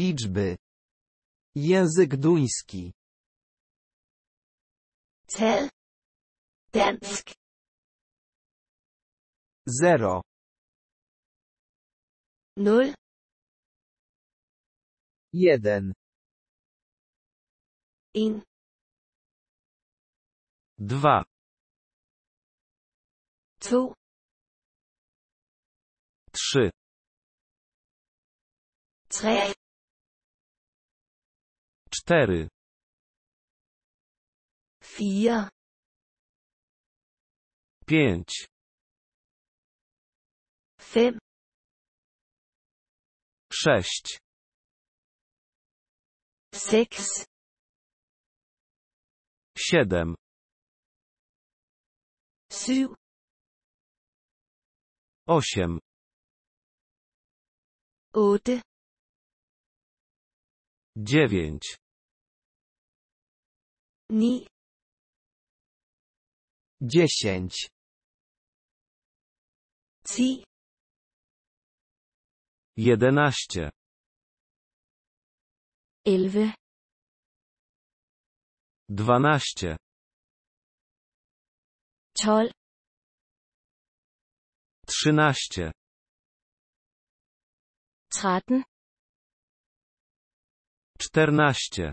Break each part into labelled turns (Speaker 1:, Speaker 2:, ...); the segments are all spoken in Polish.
Speaker 1: Liczby. Język duński. cel Dansk. Zero. nul Jeden. In. Dwa. Tu. Trzy cztery, 4 Pięć. Fem. Sześć. Seks. Siedem. 7 Osiem. 8 dziewięć Ni. Dziesięć. Ci. Jedenaście. ilwy, Dwanaście. Tol. Trzynaście. Traten. Czternaście.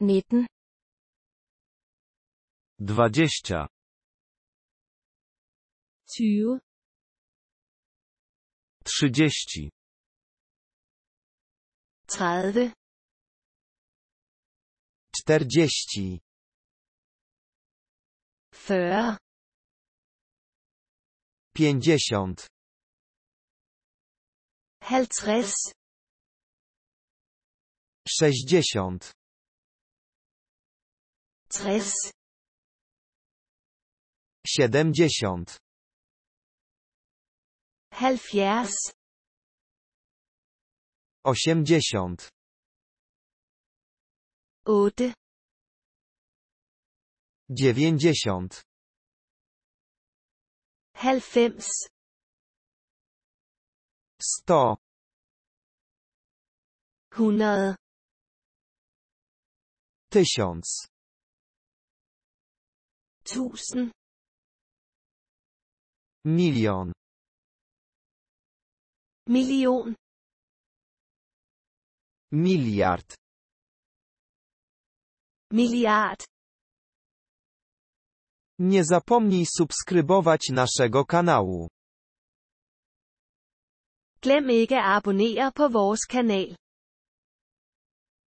Speaker 1: 19 dwadzieścia 20 trzydzieści 30 czterdzieści 40 pięćdziesiąt 50 sześćdziesiąt 60 siedemdziesiąt helfias, osiemdziesiąt ud, dziewięćdziesiąt helfims, sto 100 tysiąc Milion, Million. Million. Miliard. Nie zapomnij subskrybować naszego kanału. Glem ikke at abonnere på vores kanal.